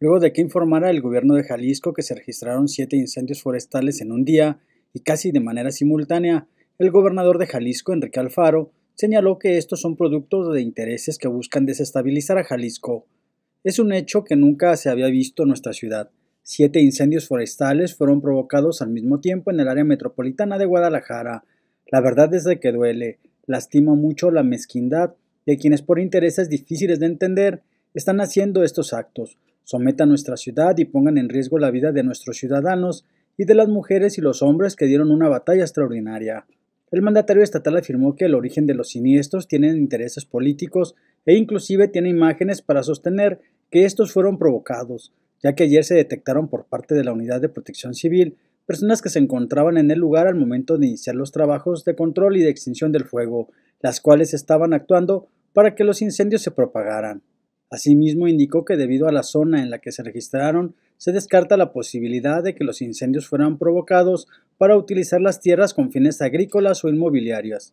luego de que informara el gobierno de Jalisco que se registraron siete incendios forestales en un día y casi de manera simultánea, el gobernador de Jalisco, Enrique Alfaro, señaló que estos son productos de intereses que buscan desestabilizar a Jalisco. Es un hecho que nunca se había visto en nuestra ciudad. Siete incendios forestales fueron provocados al mismo tiempo en el área metropolitana de Guadalajara. La verdad es que duele, lastima mucho la mezquindad de quienes por intereses difíciles de entender están haciendo estos actos, Someta nuestra ciudad y pongan en riesgo la vida de nuestros ciudadanos y de las mujeres y los hombres que dieron una batalla extraordinaria. El mandatario estatal afirmó que el origen de los siniestros tiene intereses políticos e inclusive tiene imágenes para sostener que estos fueron provocados, ya que ayer se detectaron por parte de la Unidad de Protección Civil personas que se encontraban en el lugar al momento de iniciar los trabajos de control y de extinción del fuego, las cuales estaban actuando para que los incendios se propagaran. Asimismo, indicó que debido a la zona en la que se registraron, se descarta la posibilidad de que los incendios fueran provocados para utilizar las tierras con fines agrícolas o inmobiliarias.